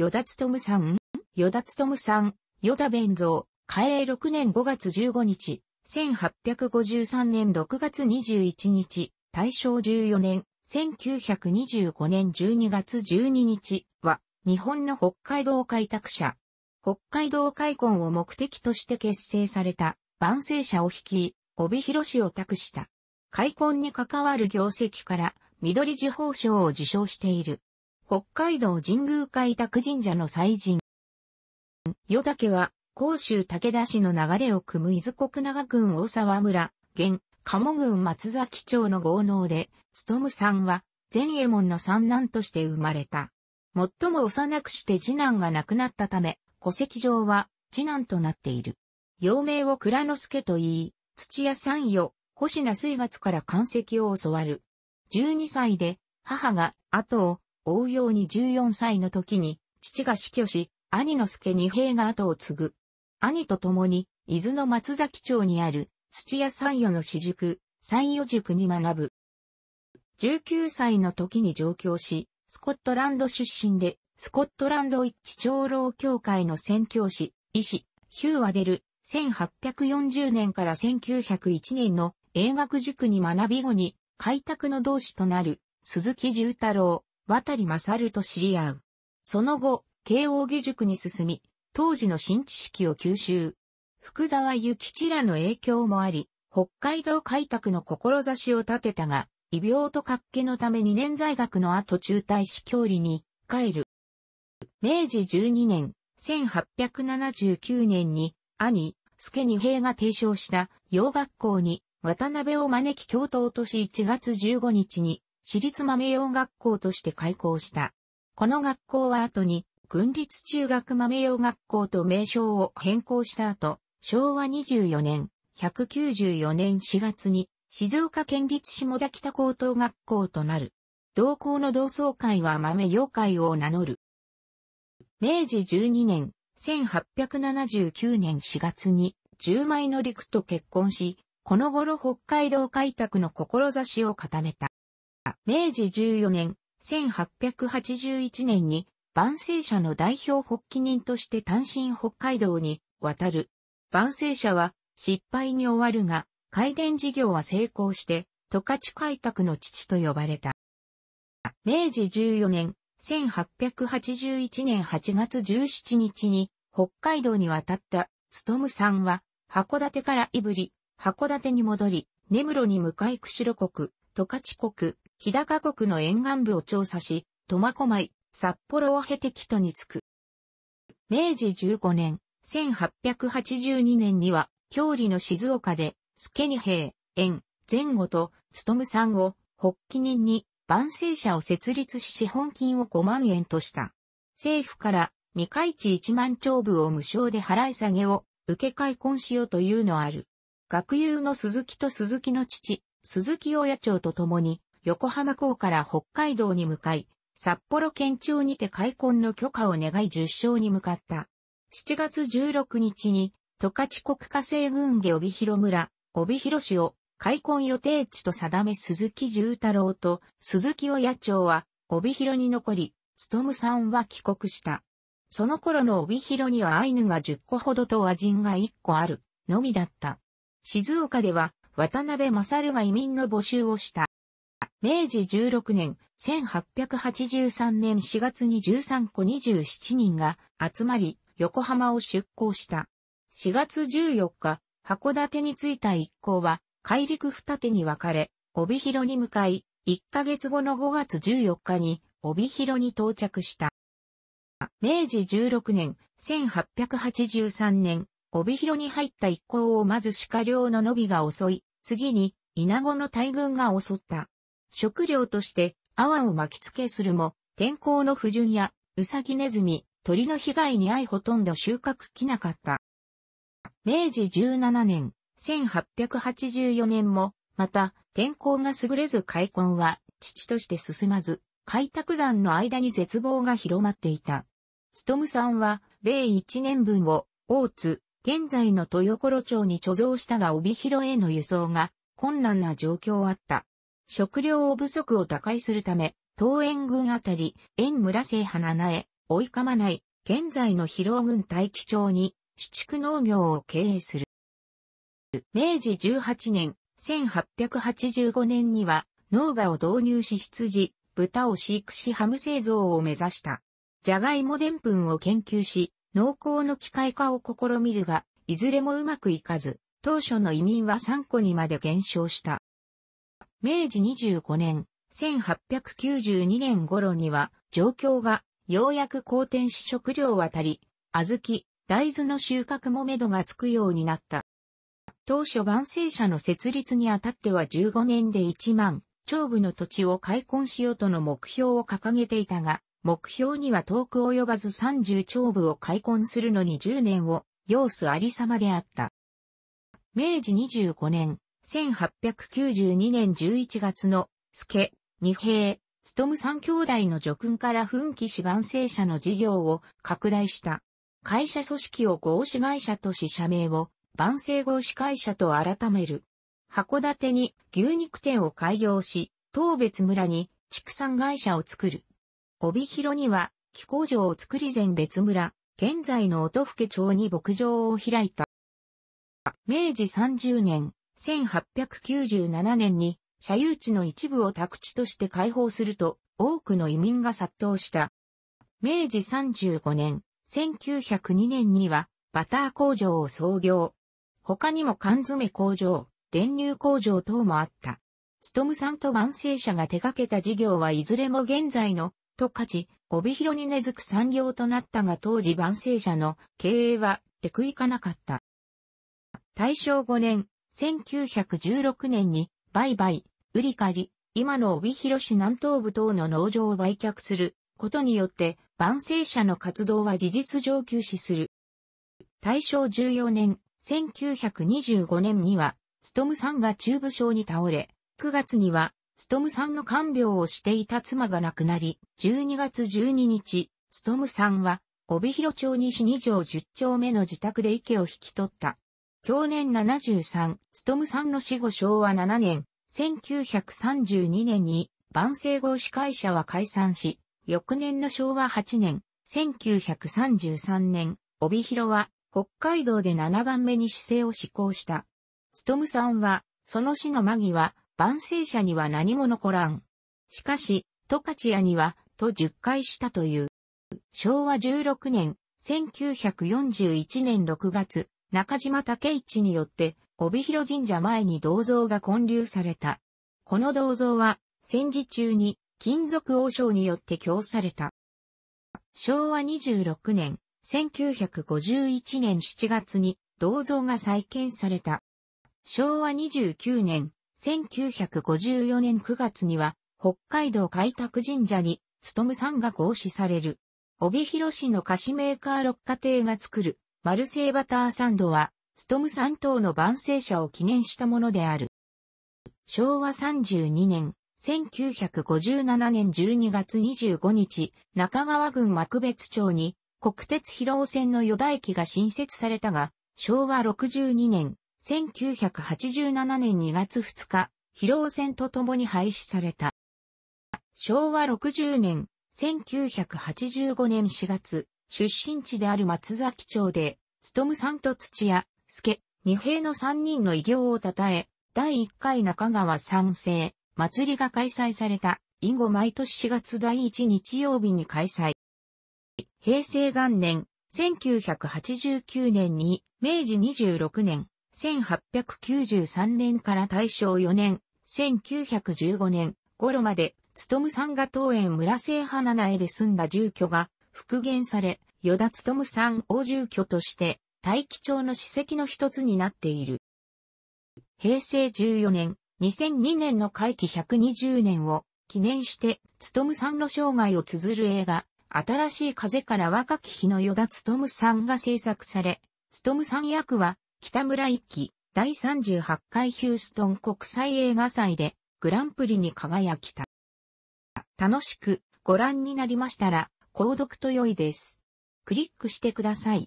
与田勤さん与田勤さん、与田弁蔵、嘉永6年5月15日、1853年6月21日、大正14年、1925年12月12日は、日本の北海道開拓者。北海道開墾を目的として結成された、万世者を率い、帯広市を託した。開墾に関わる業績から、緑地方賞を受賞している。北海道神宮開拓神社の祭神。与岳は、甲州武田市の流れを組む伊豆国長郡大沢村、現、鴨郡松崎町の豪農で、務さんは、善衛門の三男として生まれた。最も幼くして次男が亡くなったため、戸籍上は、次男となっている。幼名を倉之助と言い、土屋三与、星名水月から漢石を教わる。12歳で、母が、後を、応用に14歳の時に、父が死去し、兄の助二平が後を継ぐ。兄と共に、伊豆の松崎町にある、土屋三与の私塾、三与塾に学ぶ。19歳の時に上京し、スコットランド出身で、スコットランド一致長老協会の宣教師、医師、ヒュー・ワデル、1840年から1901年の英学塾に学び後に、開拓の同志となる、鈴木重太郎、渡り勝と知り合う。その後、慶応義塾に進み、当時の新知識を吸収。福沢諭吉らの影響もあり、北海道開拓の志を立てたが、異病と活気のため2年在学の後中退し教理に帰る。明治12年、1879年に兄、助二平が提唱した洋学校に渡辺を招き教頭とし1月15日に私立豆洋学校として開校した。この学校は後に、軍立中学豆洋学校と名称を変更した後、昭和24年、194年4月に、静岡県立下田北高等学校となる。同校の同窓会は豆洋会を名乗る。明治12年、1879年4月に、10枚の陸と結婚し、この頃北海道開拓の志を固めた。明治14年、1881年に、万世社の代表発起人として単身北海道に渡る。万世社は失敗に終わるが、開田事業は成功して、十勝開拓の父と呼ばれた。明治14年、1881年8月17日に北海道に渡ったむさんは、函館からいぶり、函館に戻り、根室に向かい釧路国、十勝国、日高国の沿岸部を調査し、苫小牧、札幌を経て木戸に着く。明治15年、1882年には、郷里の静岡で、助二平、縁、前後と、むさんを、発起人に、万世社を設立し資本金を5万円とした。政府から、未開地1万丁部を無償で払い下げを、受け開墾しようというのある。学友の鈴木と鈴木の父、鈴木親長と共に、横浜港から北海道に向かい、札幌県庁にて開墾の許可を願い10勝に向かった。7月16日に、十勝国家政軍下帯広村、帯広市を開墾予定地と定め鈴木重太郎と鈴木親長は帯広に残り、務さんは帰国した。その頃の帯広にはアイヌが10個ほどと和人が1個ある、のみだった。静岡では渡辺勝が移民の募集をした。明治16年、1883年4月に13個27人が集まり、横浜を出港した。4月14日、函館に着いた一行は、海陸二手に分かれ、帯広に向かい、1ヶ月後の5月14日に、帯広に到着した。明治16年、1883年、帯広に入った一行をまず鹿猟の伸びが襲い、次に、稲子の大群が襲った。食料として泡を巻き付けするも、天候の不順や、ウサギネズミ、鳥の被害に遭いほとんど収穫きなかった。明治17年、1884年も、また、天候が優れず開墾は、父として進まず、開拓団の間に絶望が広まっていた。つとむさんは、米一年分を、大津、現在の豊頃町に貯蔵したが帯広への輸送が、困難な状況あった。食料不足を打開するため、東園郡あたり、縁村生花苗、追いかまない、現在の広尾郡大気町に、主畜農業を経営する。明治18年、1885年には、農場を導入し羊、豚を飼育しハム製造を目指した。ジャガイモでんぷんを研究し、農耕の機械化を試みるが、いずれもうまくいかず、当初の移民は3個にまで減少した。明治25年、1892年頃には、状況がようやく好転し食料渡り、小豆、大豆の収穫もめどがつくようになった。当初万世社の設立にあたっては15年で1万、長部の土地を開墾しようとの目標を掲げていたが、目標には遠く及ばず30長部を開墾するのに10年を要すありさまであった。明治25年、1892年11月の、助、二平、む三兄弟の助君から奮起し万世社の事業を拡大した。会社組織を合資会社とし社名を、万世合資会社と改める。函館に牛肉店を開業し、東別村に畜産会社を作る。帯広には気候場を作り前別村、現在の音更町に牧場を開いた。明治30年、1897年に社有地の一部を宅地として開放すると多くの移民が殺到した。明治35年、1902年にはバター工場を創業。他にも缶詰工場、電流工場等もあった。ストムさんと万世社が手掛けた事業はいずれも現在の、と価値、帯広に根付く産業となったが当時万世社の経営は手食いかなかった。大正5年、1916年に売買、売り借り、今の帯広市南東部等の農場を売却することによって、万世社の活動は事実上休止する。大正14年、1925年には、ストムさんが中部省に倒れ、9月には、ストムさんの看病をしていた妻が亡くなり、12月12日、ストムさんは、帯広町西2条10丁目の自宅で池を引き取った。去年73、つとむさんの死後昭和7年、1932年に万世号司会者は解散し、翌年の昭和8年、1933年、帯広は北海道で7番目に市政を施行した。つとむさんは、その死の間際、万世社には何も残らん。しかし、十勝屋には、と10回したという。昭和16年、1941年6月、中島武一によって、帯広神社前に銅像が建立された。この銅像は、戦時中に、金属王将によって供された。昭和26年、1951年7月に、銅像が再建された。昭和29年、1954年9月には、北海道開拓神社に、むさんが合祀される。帯広市の菓子メーカー六家庭が作る、マルセイバターサンドは、ストム3等の晩成者を記念したものである。昭和32年、1957年12月25日、中川郡幕別町に国鉄広尾線の与田駅が新設されたが、昭和62年、1987年2月2日、広尾線と共に廃止された。昭和60年、1985年4月、出身地である松崎町で、むさんと土屋、助、二平の三人の偉業を称え、第一回中川三世祭りが開催された、以後毎年4月第一日曜日に開催。平成元年、1989年に、明治26年、1893年から大正4年、1915年頃まで、つとむさんが当園村生花苗で住んだ住居が復元され、与田勤さん王住居として、大気町の史跡の一つになっている。平成14年、2002年の会期120年を記念して、勤さんの生涯を綴る映画、新しい風から若き日の与田勤さんが制作され、勤さん役は、北村一輝、第38回ヒューストン国際映画祭で、グランプリに輝きた。楽しくご覧になりましたら、購読と良いです。クリックしてください。